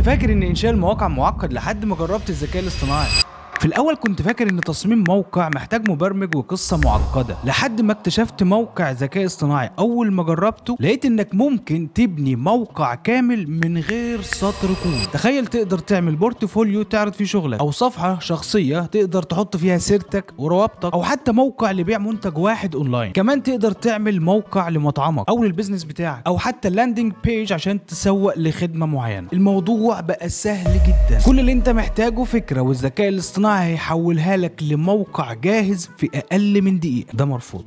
كنت فاكر ان انشاء المواقع معقد لحد ما جربت الذكاء الاصطناعي في الاول كنت فاكر ان تصميم موقع محتاج مبرمج وقصه معقده لحد ما اكتشفت موقع ذكاء اصطناعي اول ما جربته لقيت انك ممكن تبني موقع كامل من غير سطر كود تخيل تقدر تعمل بورتفوليو تعرض فيه شغلك او صفحه شخصيه تقدر تحط فيها سيرتك وروابطك او حتى موقع لبيع منتج واحد اونلاين كمان تقدر تعمل موقع لمطعمك او للبيزنس بتاعك او حتى لاندنج بيج عشان تسوق لخدمه معينه الموضوع بقى سهل جدا كل اللي انت محتاجه فكره والذكاء الاصطناعي الصناعي هيحولها لك لموقع جاهز في اقل من دقيقه ده مرفوض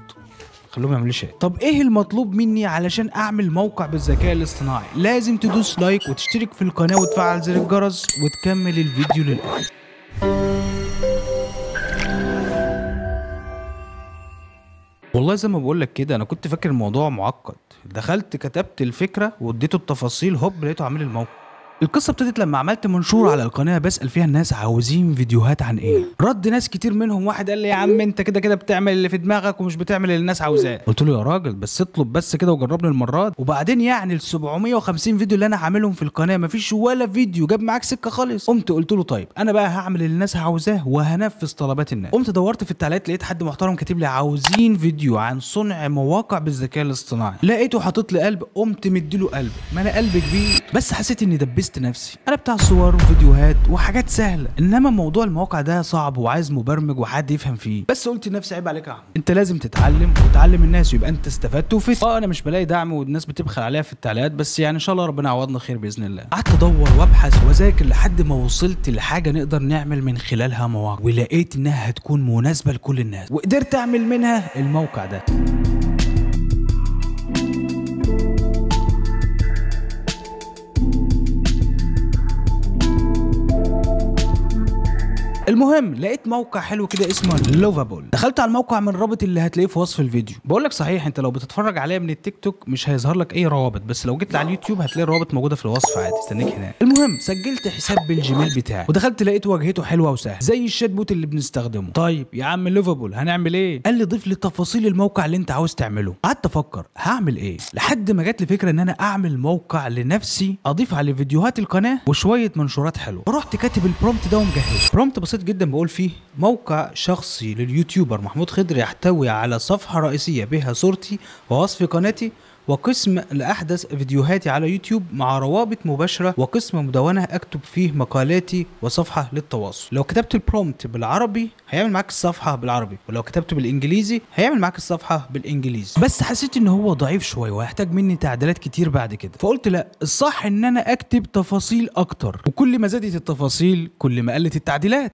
خلوهم يعملوا شيء طب ايه المطلوب مني علشان اعمل موقع بالذكاء الاصطناعي لازم تدوس لايك وتشترك في القناه وتفعل زر الجرس وتكمل الفيديو للاخر والله زي ما بقول لك كده انا كنت فاكر الموضوع معقد دخلت كتبت الفكره واديته التفاصيل هوب لقيته عامل الموقع القصه ابتدت لما عملت منشور على القناه بسال فيها الناس عاوزين فيديوهات عن ايه رد ناس كتير منهم واحد قال لي يا عم انت كده كده بتعمل اللي في دماغك ومش بتعمل اللي الناس عاوزاه قلت له يا راجل بس اطلب بس كده وجربني المرات وبعدين يعني ال 750 فيديو اللي انا هعملهم في القناه مفيش ولا فيديو جاب معاك سكه خالص قمت قلت له طيب انا بقى هعمل اللي الناس عاوزاه وهنفذ طلبات الناس قمت دورت في التعليقات لقيت حد محترم كاتب لي عاوزين فيديو عن صنع مواقع بالذكاء الاصطناعي لقيته حاطط لي قلب قمت مديله قلب ما انا قلب كبير بس حسيت اني دبست بست نفسي انا بتاع صور وفيديوهات وحاجات سهله انما موضوع المواقع ده صعب وعايز مبرمج وحد يفهم فيه بس قلت لنفسي عيب عليك يا عم انت لازم تتعلم وتعلم الناس يبقى انت استفدت وفيت اه انا مش بلاقي دعم والناس بتبخل عليا في التعليقات بس يعني ان شاء الله ربنا يعوضنا خير باذن الله قعدت ادور وابحث واذاكر لحد ما وصلت لحاجه نقدر نعمل من خلالها مواقع ولقيت انها هتكون مناسبه لكل الناس وقدرت اعمل منها الموقع ده المهم لقيت موقع حلو كده اسمه لوفابول دخلت على الموقع من الرابط اللي هتلاقيه في وصف الفيديو بقول لك صحيح انت لو بتتفرج عليا من التيك توك مش هيظهر لك اي روابط بس لو جيت على اليوتيوب هتلاقي الروابط موجوده في الوصف عادي استنيك هناك المهم سجلت حساب بالجيميل بتاعي ودخلت لقيت واجهته حلوه وسهله زي الشات بوت اللي بنستخدمه طيب يا عم لوفابول هنعمل ايه قال لي ضيف لي تفاصيل الموقع اللي انت عاوز تعمله قعدت افكر هعمل ايه لحد ما جات لي فكره ان انا اعمل موقع لنفسي اضيف عليه فيديوهات القناه وشويه منشورات حلوه رحت كاتب البرومبت ده ومجهزه برومبت بسيط جدا بقول فيه موقع شخصي لليوتيوبر محمود خضر يحتوي على صفحة رئيسية بها صورتي ووصف قناتي وقسم لأحدث فيديوهاتي على يوتيوب مع روابط مباشرة وقسم مدونة أكتب فيه مقالاتي وصفحة للتواصل لو كتبت البرومت بالعربي هيعمل معاك الصفحة بالعربي ولو كتبته بالإنجليزي هيعمل معاك الصفحة بالإنجليزي بس حسيت إن هو ضعيف شوية وهيحتاج مني تعديلات كتير بعد كده فقلت لا الصح إن أنا أكتب تفاصيل أكتر وكل ما زادت التفاصيل كل ما قلت التعديلات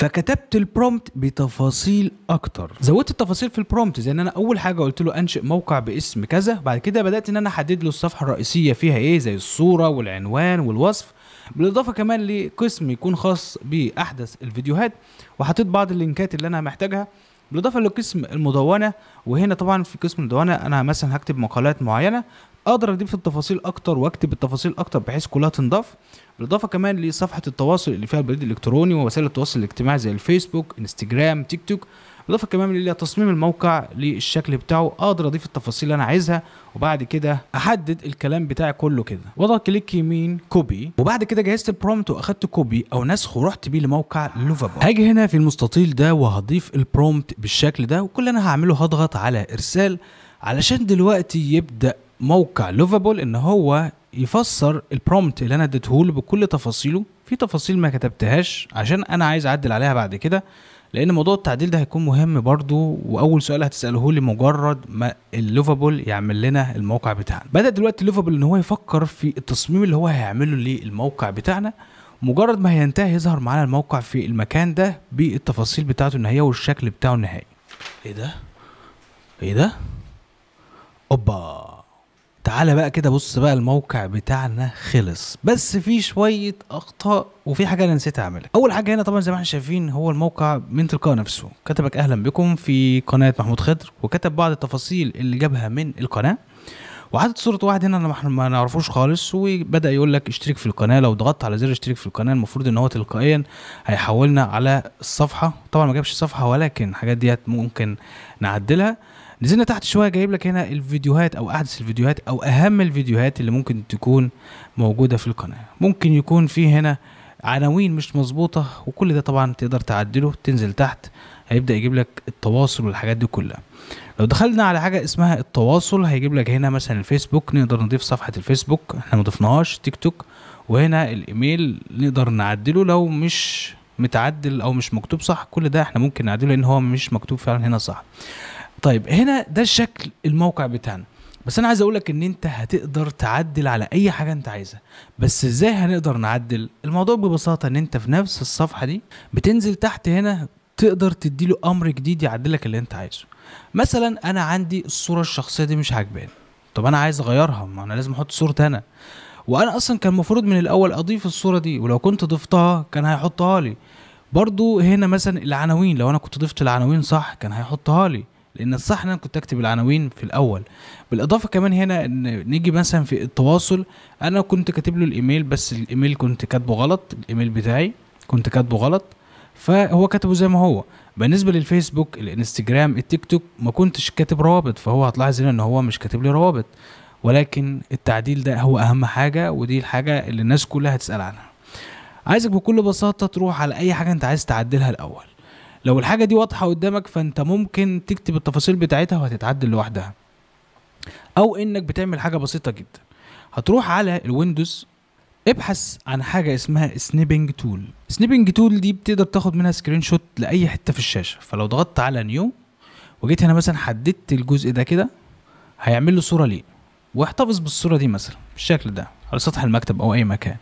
فكتبت البرومت بتفاصيل اكتر زودت التفاصيل في البرومت زي ان انا اول حاجه قلت له انشئ موقع باسم كذا بعد كده بدات ان انا احدد له الصفحه الرئيسيه فيها ايه زي الصوره والعنوان والوصف بالاضافه كمان لقسم يكون خاص باحدث الفيديوهات وحطيت بعض اللينكات اللي انا محتاجها بالاضافه لقسم المدونه وهنا طبعا في قسم المدونه انا مثلا هكتب مقالات معينه اقدر اضيف التفاصيل اكتر واكتب التفاصيل اكتر بحيث كلها تنضاف بالاضافه كمان لصفحه التواصل اللي فيها البريد الالكتروني ووسائل التواصل الاجتماعي زي الفيسبوك انستجرام تيك توك اضافه كمان الى تصميم الموقع للشكل بتاعه اقدر اضيف التفاصيل اللي انا عايزها وبعد كده احدد الكلام بتاعي كله كده واضغط كليك يمين كوبي وبعد كده جهزت البرومت واخدت كوبي او نسخ ورحت بيه لموقع لوفابو هاجي هنا في المستطيل ده وهضيف البرومت بالشكل ده وكل اللي انا هعمله هضغط على ارسال علشان دلوقتي يبدا موقع لوفابول ان هو يفسر البرومت اللي انا اديته له بكل تفاصيله في تفاصيل ما كتبتهاش عشان انا عايز اعدل عليها بعد كده لان موضوع التعديل ده هيكون مهم برضو واول سؤال هتساله لي مجرد ما اللوفابل يعمل لنا الموقع بتاعنا بدا دلوقتي اللوفابل ان هو يفكر في التصميم اللي هو هيعمله للموقع بتاعنا مجرد ما هينتهي يظهر معانا الموقع في المكان ده بالتفاصيل بتاعته النهائيه والشكل بتاعه النهائي ايه ده ايه ده اوبا تعالى بقى كده بص بقى الموقع بتاعنا خلص بس في شويه اخطاء وفي حاجه انا نسيت اعملها اول حاجه هنا طبعا زي ما احنا شايفين هو الموقع من تلقاء نفسه كتبك اهلا بكم في قناه محمود خضر وكتب بعض التفاصيل اللي جابها من القناه وحاطط صوره واحد هنا انا ما نعرفوش خالص وبدا يقول لك اشترك في القناه لو ضغطت على زر اشترك في القناه المفروض ان هو تلقائيا هيحولنا على الصفحه طبعا ما جابش الصفحة ولكن الحاجات ديت ممكن نعدلها نزلنا تحت شويه جايب لك هنا الفيديوهات او احدث الفيديوهات او اهم الفيديوهات اللي ممكن تكون موجوده في القناه ممكن يكون في هنا عناوين مش مظبوطه وكل ده طبعا تقدر تعدله تنزل تحت هيبدا يجيب لك التواصل والحاجات دي كلها لو دخلنا على حاجه اسمها التواصل هيجيب لك هنا مثلا الفيسبوك نقدر نضيف صفحه الفيسبوك احنا ما ضفناهاش تيك توك وهنا الايميل نقدر نعدله لو مش متعدل او مش مكتوب صح كل ده احنا ممكن نعدله لان هو مش مكتوب فعلا هنا صح طيب هنا ده الشكل الموقع بتاعنا بس انا عايز اقولك ان انت هتقدر تعدل على اي حاجه انت عايزها بس ازاي هنقدر نعدل الموضوع ببساطه ان انت في نفس الصفحه دي بتنزل تحت هنا تقدر تديله امر جديد يعدلك اللي انت عايزه مثلا انا عندي الصوره الشخصيه دي مش عاجباني طب انا عايز اغيرها ما انا لازم احط صورتي انا وانا اصلا كان المفروض من الاول اضيف الصوره دي ولو كنت ضفتها كان هيحطها لي برضو هنا مثلا العناوين لو انا كنت ضفت العناوين صح كان هيحطها لي لان الصح ان انا كنت اكتب العناوين في الاول بالاضافه كمان هنا نيجي مثلا في التواصل انا كنت كاتب له الايميل بس الايميل كنت كاتبه غلط الايميل بتاعي كنت كاتبه غلط فهو كاتبه زي ما هو بالنسبه للفيسبوك الانستجرام التيك توك ما كنتش كاتب روابط فهو هتلاحظ هنا ان هو مش كاتب لي روابط ولكن التعديل ده هو اهم حاجه ودي الحاجه اللي الناس كلها هتسال عنها عايزك بكل بساطه تروح على اي حاجه انت عايز تعدلها الاول لو الحاجه دي واضحه قدامك فانت ممكن تكتب التفاصيل بتاعتها وهتتعدل لوحدها او انك بتعمل حاجه بسيطه جدا هتروح على الويندوز ابحث عن حاجة اسمها سنيبنج تول سنيبنج تول دي بتقدر تاخد منها سكرين شوت لأي حتة في الشاشة فلو ضغطت على نيو وجيت هنا مثلا حددت الجزء ده كده هيعمل له صورة ليه واحتفظ بالصورة دي مثلا بالشكل ده على سطح المكتب أو أي مكان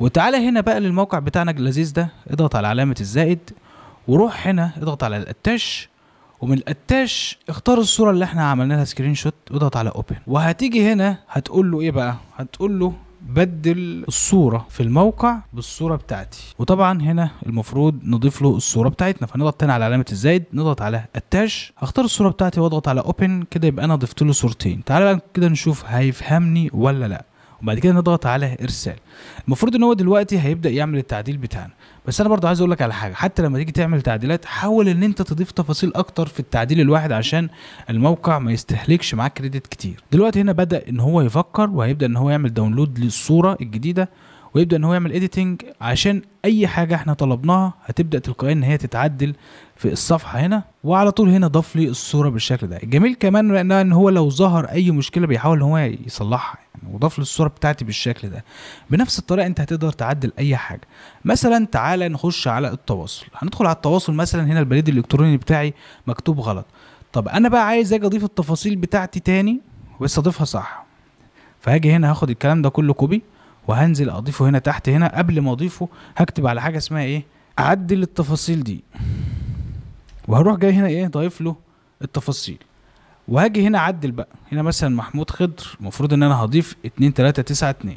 وتعالى هنا بقى للموقع بتاعنا اللذيذ ده اضغط على علامة الزائد وروح هنا اضغط على الاتاش ومن الاتاش اختار الصوره اللي احنا عملنا لها سكرين شوت واضغط على اوبن وهتيجي هنا هتقول له ايه بقى هتقول له بدل الصورة في الموقع بالصورة بتاعتي وطبعا هنا المفروض نضيف له الصورة بتاعتنا فنضغط تاني على علامة الزائد نضغط على التاج هختار الصورة بتاعتي واضغط على اوبن كده يبقى انا ضفت له صورتين تعال بقى كده نشوف هيفهمني ولا لا وبعد كده نضغط على ارسال المفروض ان هو دلوقتي هيبدا يعمل التعديل بتاعنا بس انا برضو عايز اقول لك على حاجه حتى لما تيجي تعمل تعديلات حاول ان انت تضيف تفاصيل اكتر في التعديل الواحد عشان الموقع ما يستهلكش معاك كريدت كتير دلوقتي هنا بدا ان هو يفكر وهيبدا ان هو يعمل داونلود للصوره الجديده ويبدا ان هو يعمل اديتنج عشان اي حاجه احنا طلبناها هتبدا تلقائيا ان هي تتعدل في الصفحه هنا وعلى طول هنا ضاف لي الصوره بالشكل ده الجميل كمان ان هو لو ظهر اي مشكله بيحاول ان هو يصلحها وضاف للصوره بتاعتي بالشكل ده بنفس الطريقه انت هتقدر تعدل اي حاجه مثلا تعالى نخش على التواصل هندخل على التواصل مثلا هنا البريد الالكتروني بتاعي مكتوب غلط طب انا بقى عايز اجي اضيف التفاصيل بتاعتي تاني بس اضيفها صح فهاجي هنا هاخد الكلام ده كله كوبي وهنزل اضيفه هنا تحت هنا قبل ما اضيفه هكتب على حاجه اسمها ايه اعدل التفاصيل دي وهروح جاي هنا ايه ضايف له التفاصيل وهاجي هنا اعدل بقى هنا مثلا محمود خضر المفروض ان انا هضيف 2 3 9 2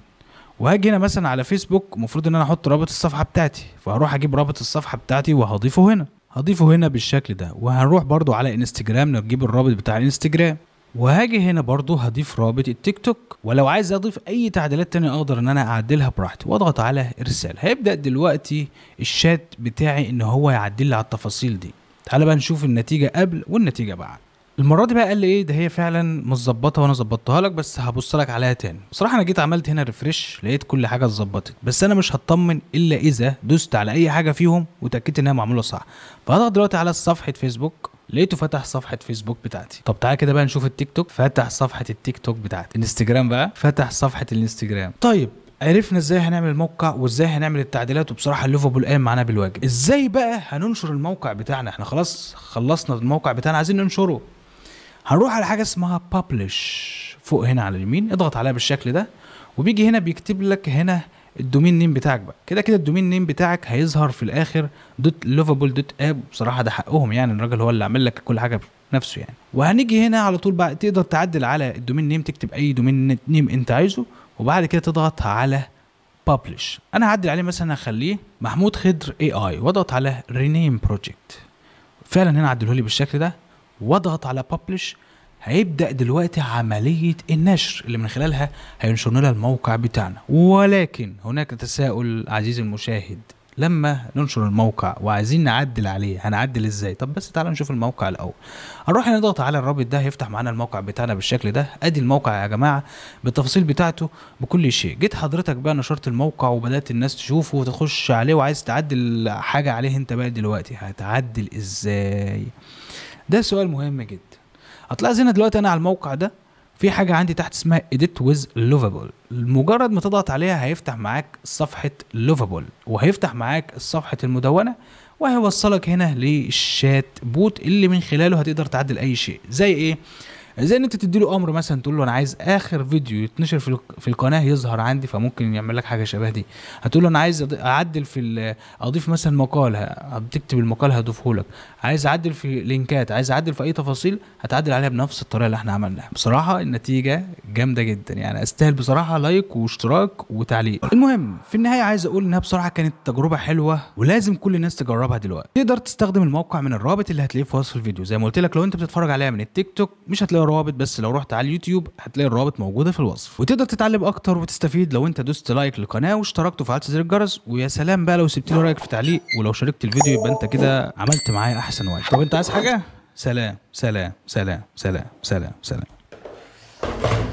وهاجي هنا مثلا على فيسبوك المفروض ان انا احط رابط الصفحه بتاعتي فهروح اجيب رابط الصفحه بتاعتي وهضيفه هنا هضيفه هنا بالشكل ده وهنروح برضو على انستجرام نجيب الرابط بتاع الانستجرام وهاجي هنا برضو هضيف رابط التيك توك ولو عايز اضيف اي تعديلات تانية اقدر ان انا اعدلها براحتي واضغط على ارسال هيبدا دلوقتي الشات بتاعي ان هو يعدل لي على التفاصيل دي تعال بقى نشوف النتيجه قبل والنتيجه بعد المره دي بقى قال لي ايه ده هي فعلا مش وانا ظبطتها لك بس هبص لك عليها تاني بصراحه انا جيت عملت هنا ريفرش لقيت كل حاجه اتظبطت بس انا مش هطمن الا اذا دوست على اي حاجه فيهم وتاكدت انها معموله صح فهضغط دلوقتي على صفحه فيسبوك لقيته فتح صفحه فيسبوك بتاعتي طب تعالى كده بقى نشوف التيك توك فتح صفحه التيك توك بتاعتي انستجرام بقى فتح صفحه الانستجرام طيب عرفنا ازاي هنعمل الموقع وازاي هنعمل التعديلات وبصراحه الليفابول قام معانا بالواجب ازاي بقى هننشر الموقع بتاعنا احنا خلاص خلصنا الموقع بتاعنا عايزين ننشره هنروح على حاجه اسمها publish فوق هنا على اليمين اضغط عليها بالشكل ده وبيجي هنا بيكتب لك هنا الدومين نيم بتاعك بقى كده كده الدومين نيم بتاعك هيظهر في الاخر دوت لوفابل دوت اب بصراحه ده حقهم يعني الراجل هو اللي عامل لك كل حاجه بنفسه يعني وهنيجي هنا على طول بقى تقدر تعدل على الدومين نيم تكتب اي دومين نيم انت عايزه وبعد كده تضغط على بابليش انا هعدل عليه مثلا هخليه محمود خضر اي اي واضغط على رينيم بروجكت فعلا هنا عدله لي بالشكل ده واضغط على ببلش هيبدا دلوقتي عمليه النشر اللي من خلالها هينشر لنا الموقع بتاعنا ولكن هناك تساؤل عزيزي المشاهد لما ننشر الموقع وعايزين نعدل عليه هنعدل ازاي طب بس تعالى نشوف الموقع الاول هنروح نضغط على الرابط ده هيفتح معانا الموقع بتاعنا بالشكل ده ادي الموقع يا جماعه بالتفاصيل بتاعته بكل شيء جيت حضرتك بقى نشرت الموقع وبدات الناس تشوفه وتخش عليه وعايز تعدل حاجه عليه انت بقى دلوقتي هتعدل ازاي ده سؤال مهم جدا هتلاحظ هنا دلوقتي انا على الموقع ده في حاجة عندي تحت اسمها edit with lovable مجرد ما تضغط عليها هيفتح معاك صفحة lovable وهيفتح معاك صفحة المدونة وهيوصلك هنا للشات بوت اللي من خلاله هتقدر تعدل اي شيء زي ايه زي ان انت تدي له امر مثلا تقول له انا عايز اخر فيديو يتنشر في في القناه يظهر عندي فممكن يعمل لك حاجه شبه دي هتقول له انا عايز اعدل في اضيف مثلا مقال تكتب المقال هضيفه لك عايز اعدل في لينكات عايز اعدل في اي تفاصيل هتعدل عليها بنفس الطريقه اللي احنا عملناها بصراحه النتيجه جامده جدا يعني استاهل بصراحه لايك واشتراك وتعليق المهم في النهايه عايز اقول انها بصراحه كانت تجربه حلوه ولازم كل الناس تجربها دلوقتي تقدر تستخدم الموقع من الرابط اللي هتلاقيه في وصف الفيديو زي ما قلت لك لو انت بتتفرج عليها من التيك توك مش هتلاقي روابط بس لو رحت على اليوتيوب هتلاقي الروابط موجوده في الوصف وتقدر تتعلم اكتر وتستفيد لو انت دوست لايك للقناه واشتركت وفعلت زر الجرس ويا سلام بقى لو سبت لي رايك في تعليق ولو شاركت الفيديو يبقى انت كده عملت معايا احسن وقت طب انت عايز حاجه سلام سلام سلام سلام سلام سلام